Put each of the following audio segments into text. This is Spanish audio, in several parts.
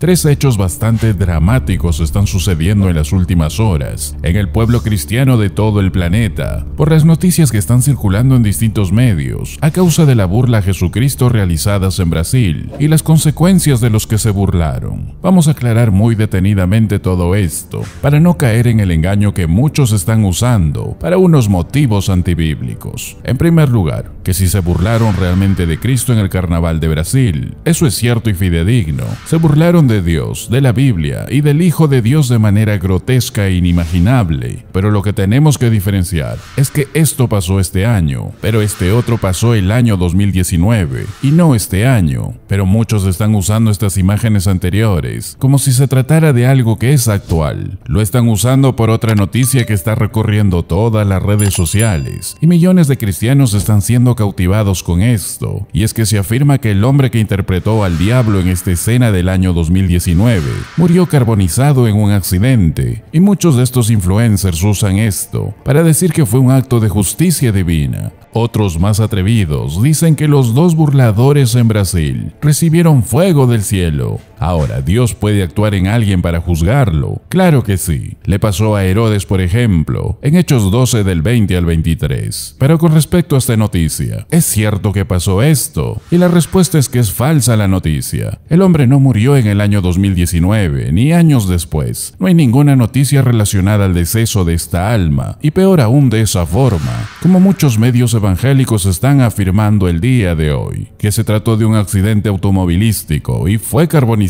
Tres hechos bastante dramáticos están sucediendo en las últimas horas en el pueblo cristiano de todo el planeta por las noticias que están circulando en distintos medios a causa de la burla a Jesucristo realizadas en Brasil y las consecuencias de los que se burlaron. Vamos a aclarar muy detenidamente todo esto para no caer en el engaño que muchos están usando para unos motivos antibíblicos. En primer lugar, que si se burlaron realmente de Cristo en el carnaval de Brasil, eso es cierto y fidedigno. Se burlaron de Dios, de la Biblia y del Hijo de Dios de manera grotesca e inimaginable. Pero lo que tenemos que diferenciar es que esto pasó este año, pero este otro pasó el año 2019 y no este año. Pero muchos están usando estas imágenes anteriores como si se tratara de algo que es actual. Lo están usando por otra noticia que está recorriendo todas las redes sociales y millones de cristianos están siendo cautivados con esto. Y es que se afirma que el hombre que interpretó al diablo en esta escena del año 2019 2019. Murió carbonizado en un accidente y muchos de estos influencers usan esto para decir que fue un acto de justicia divina. Otros más atrevidos dicen que los dos burladores en Brasil recibieron fuego del cielo Ahora, ¿Dios puede actuar en alguien para juzgarlo? Claro que sí. Le pasó a Herodes, por ejemplo, en Hechos 12 del 20 al 23. Pero con respecto a esta noticia, ¿es cierto que pasó esto? Y la respuesta es que es falsa la noticia. El hombre no murió en el año 2019, ni años después. No hay ninguna noticia relacionada al deceso de esta alma, y peor aún de esa forma, como muchos medios evangélicos están afirmando el día de hoy, que se trató de un accidente automovilístico y fue carbonizado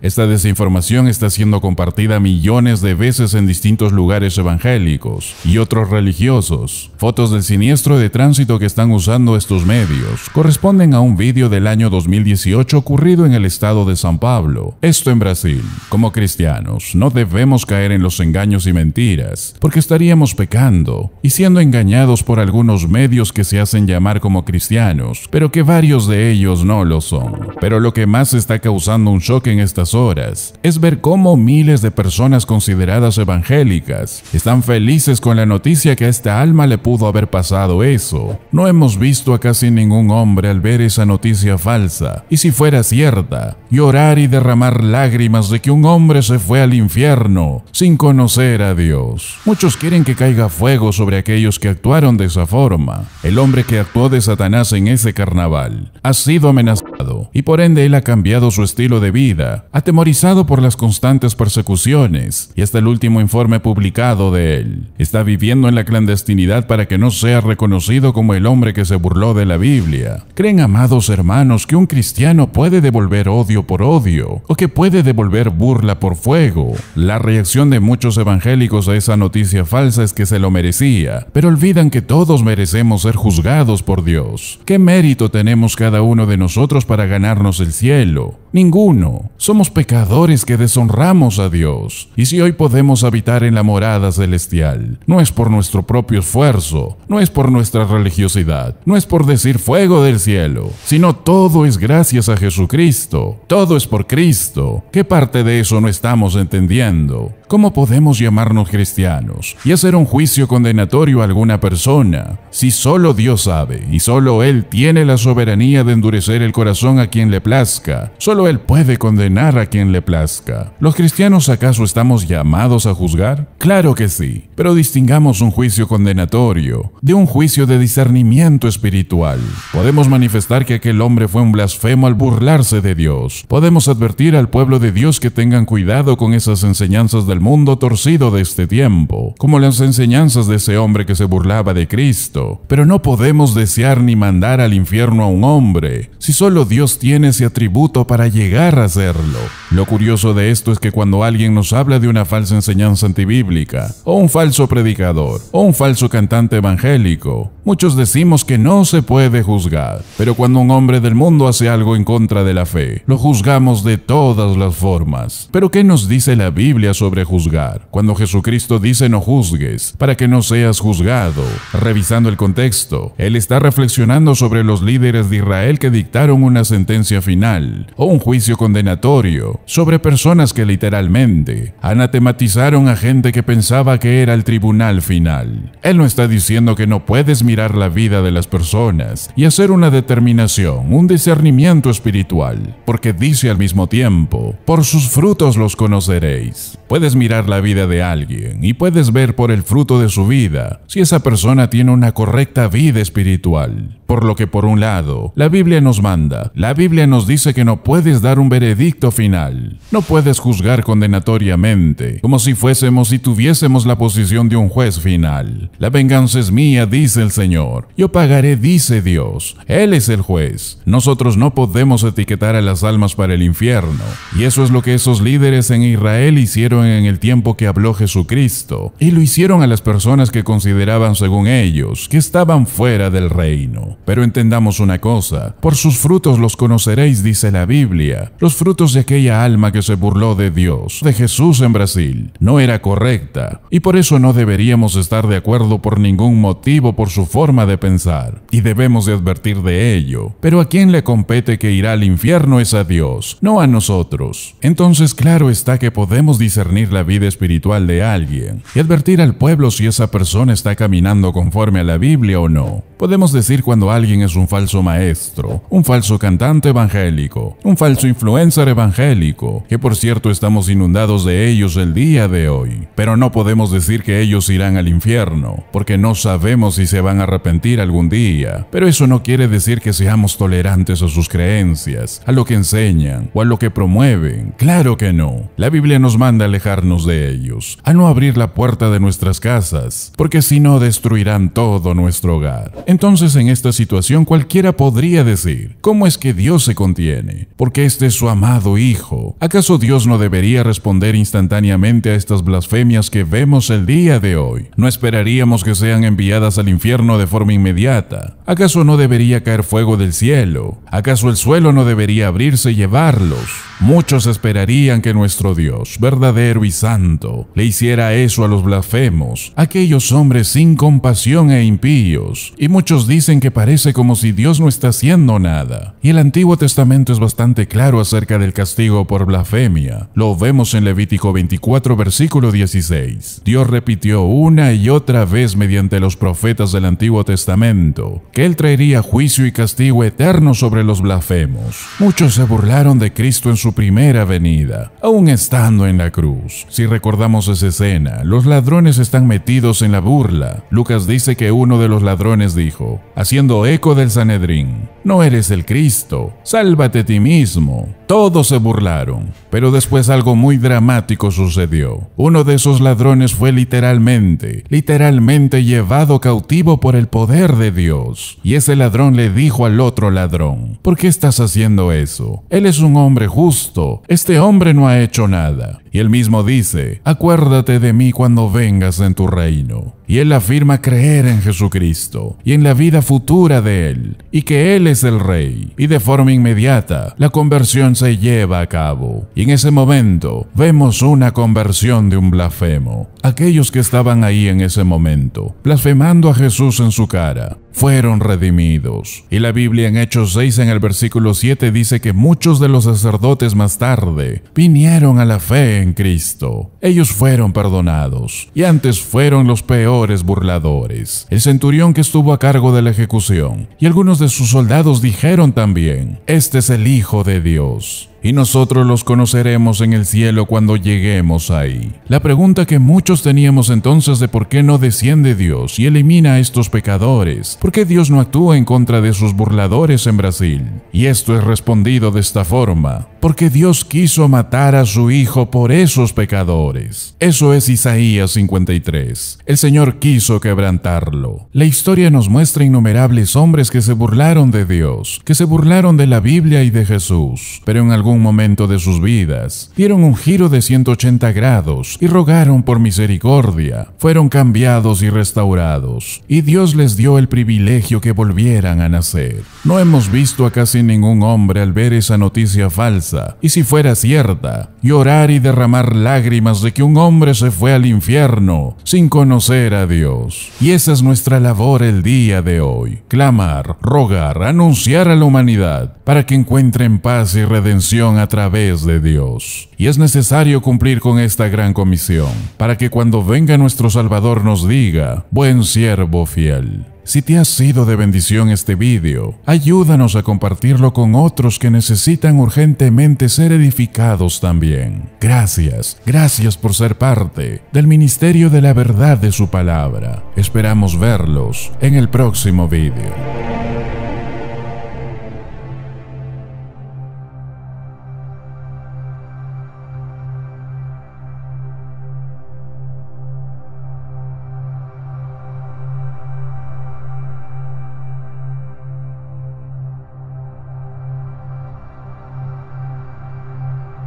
esta desinformación está siendo compartida millones de veces en distintos lugares evangélicos y otros religiosos. Fotos del siniestro de tránsito que están usando estos medios corresponden a un vídeo del año 2018 ocurrido en el estado de San Pablo, esto en Brasil. Como cristianos, no debemos caer en los engaños y mentiras, porque estaríamos pecando y siendo engañados por algunos medios que se hacen llamar como cristianos, pero que varios de ellos no lo son. Pero lo que más está causando un choque en estas horas es ver cómo miles de personas consideradas evangélicas están felices con la noticia que a esta alma le pudo haber pasado eso. No hemos visto a casi ningún hombre al ver esa noticia falsa, y si fuera cierta, llorar y derramar lágrimas de que un hombre se fue al infierno sin conocer a Dios. Muchos quieren que caiga fuego sobre aquellos que actuaron de esa forma. El hombre que actuó de Satanás en ese carnaval ha sido amenazado y por ende él ha cambiado su estilo de vida, atemorizado por las constantes persecuciones y hasta el último informe publicado de él. Está viviendo en la clandestinidad para que no sea reconocido como el hombre que se burló de la Biblia. ¿Creen, amados hermanos, que un cristiano puede devolver odio por odio o que puede devolver burla por fuego? La reacción de muchos evangélicos a esa noticia falsa es que se lo merecía, pero olvidan que todos merecemos ser juzgados por Dios. ¿Qué mérito tenemos cada uno de nosotros para ganarnos el cielo? Ninguno. Somos pecadores que deshonramos a Dios. Y si hoy podemos habitar en la morada celestial, no es por nuestro propio esfuerzo, no es por nuestra religiosidad, no es por decir fuego del cielo, sino todo es gracias a Jesucristo. Todo es por Cristo. ¿Qué parte de eso no estamos entendiendo? ¿Cómo podemos llamarnos cristianos y hacer un juicio condenatorio a alguna persona si solo Dios sabe y solo Él tiene la soberanía de endurecer el corazón a quien le plazca? Solo Él puede condenar a quien le plazca. ¿Los cristianos acaso estamos llamados a juzgar? Claro que sí. Pero distingamos un juicio condenatorio de un juicio de discernimiento espiritual. Podemos manifestar que aquel hombre fue un blasfemo al burlarse de Dios. Podemos advertir al pueblo de Dios que tengan cuidado con esas enseñanzas del mundo torcido de este tiempo, como las enseñanzas de ese hombre que se burlaba de Cristo. Pero no podemos desear ni mandar al infierno a un hombre, si solo Dios tiene ese atributo para llegar a hacerlo. Lo curioso de esto es que cuando alguien nos habla de una falsa enseñanza antibíblica o un falso predicador o un falso cantante evangélico. Muchos decimos que no se puede juzgar, pero cuando un hombre del mundo hace algo en contra de la fe, lo juzgamos de todas las formas. Pero ¿qué nos dice la Biblia sobre juzgar? Cuando Jesucristo dice no juzgues, para que no seas juzgado. Revisando el contexto, él está reflexionando sobre los líderes de Israel que dictaron una sentencia final o un juicio condenatorio sobre personas que literalmente anatematizaron a gente que pensaba que era el tribunal final. Él no está diciendo que no puedes mirar la vida de las personas y hacer una determinación, un discernimiento espiritual, porque dice al mismo tiempo, por sus frutos los conoceréis. Puedes mirar la vida de alguien y puedes ver por el fruto de su vida si esa persona tiene una correcta vida espiritual. Por lo que por un lado, la Biblia nos manda, la Biblia nos dice que no puedes dar un veredicto final, no puedes juzgar condenatoriamente, como si fuésemos y tuviésemos la posición de un juez final. La venganza es mía, dice el Señor, yo pagaré, dice Dios, Él es el juez. Nosotros no podemos etiquetar a las almas para el infierno, y eso es lo que esos líderes en Israel hicieron en el tiempo que habló Jesucristo, y lo hicieron a las personas que consideraban según ellos que estaban fuera del reino. Pero entendamos una cosa, por sus frutos los conoceréis, dice la Biblia, los frutos de aquella alma que se burló de Dios, de Jesús en Brasil, no era correcta, y por eso no deberíamos estar de acuerdo por ningún motivo por su forma de pensar, y debemos de advertir de ello. Pero a quien le compete que irá al infierno es a Dios, no a nosotros. Entonces claro está que podemos discernir la vida espiritual de alguien y advertir al pueblo si esa persona está caminando conforme a la Biblia o no. Podemos decir cuando alguien es un falso maestro, un falso cantante evangélico, un falso influencer evangélico, que por cierto estamos inundados de ellos el día de hoy. Pero no podemos decir que ellos irán al infierno, porque no sabemos si se van a arrepentir algún día. Pero eso no quiere decir que seamos tolerantes a sus creencias, a lo que enseñan o a lo que promueven. Claro que no. La Biblia nos manda dejarnos de ellos, a no abrir la puerta de nuestras casas, porque si no destruirán todo nuestro hogar. Entonces en esta situación cualquiera podría decir, ¿cómo es que Dios se contiene? Porque este es su amado Hijo. ¿Acaso Dios no debería responder instantáneamente a estas blasfemias que vemos el día de hoy? ¿No esperaríamos que sean enviadas al infierno de forma inmediata? ¿Acaso no debería caer fuego del cielo? ¿Acaso el suelo no debería abrirse y llevarlos? Muchos esperarían que nuestro Dios, verdadero y santo, le hiciera eso a los blasfemos, aquellos hombres sin compasión e impíos, y muchos dicen que parece como si Dios no está haciendo nada. Y el Antiguo Testamento es bastante claro acerca del castigo por blasfemia. Lo vemos en Levítico 24, versículo 16. Dios repitió una y otra vez mediante los profetas del Antiguo Testamento que Él traería juicio y castigo eterno sobre los blasfemos. Muchos se burlaron de Cristo en su primera venida, aún estando en la cruz. Si recordamos esa escena, los ladrones están metidos en la burla. Lucas dice que uno de los ladrones dijo, haciendo eco del Sanedrín, no eres el Cristo, sálvate ti mismo. Todos se burlaron, pero después algo muy dramático sucedió. Uno de esos ladrones fue literalmente, literalmente llevado cautivo por el poder de Dios. Y ese ladrón le dijo al otro ladrón, ¿por qué estás haciendo eso? Él es un hombre justo, este hombre no ha hecho nada. Y él mismo dice, acuérdate de mí cuando vengas en tu reino. Y él afirma creer en Jesucristo y en la vida futura de él, y que él es el rey. Y de forma inmediata, la conversión se lleva a cabo. Y en ese momento, vemos una conversión de un blasfemo. Aquellos que estaban ahí en ese momento, blasfemando a Jesús en su cara, fueron redimidos. Y la Biblia en Hechos 6 en el versículo 7 dice que muchos de los sacerdotes más tarde vinieron a la fe en Cristo. Ellos fueron perdonados y antes fueron los peores burladores. El centurión que estuvo a cargo de la ejecución y algunos de sus soldados dijeron también, este es el Hijo de Dios y nosotros los conoceremos en el cielo cuando lleguemos ahí. La pregunta que muchos teníamos entonces de por qué no desciende Dios y elimina a estos pecadores, por qué Dios no actúa en contra de sus burladores en Brasil. Y esto es respondido de esta forma, porque Dios quiso matar a su Hijo por esos pecadores. Eso es Isaías 53. El Señor quiso quebrantarlo. La historia nos muestra innumerables hombres que se burlaron de Dios, que se burlaron de la Biblia y de Jesús, pero en algún momento de sus vidas, dieron un giro de 180 grados y rogaron por misericordia, fueron cambiados y restaurados, y Dios les dio el privilegio que volvieran a nacer. No hemos visto a casi ningún hombre al ver esa noticia falsa, y si fuera cierta, llorar y derramar lágrimas de que un hombre se fue al infierno sin conocer a Dios. Y esa es nuestra labor el día de hoy, clamar, rogar, anunciar a la humanidad para que encuentren paz y redención a través de Dios. Y es necesario cumplir con esta gran comisión, para que cuando venga nuestro Salvador nos diga, buen siervo fiel. Si te ha sido de bendición este vídeo, ayúdanos a compartirlo con otros que necesitan urgentemente ser edificados también. Gracias, gracias por ser parte del Ministerio de la Verdad de su Palabra. Esperamos verlos en el próximo vídeo.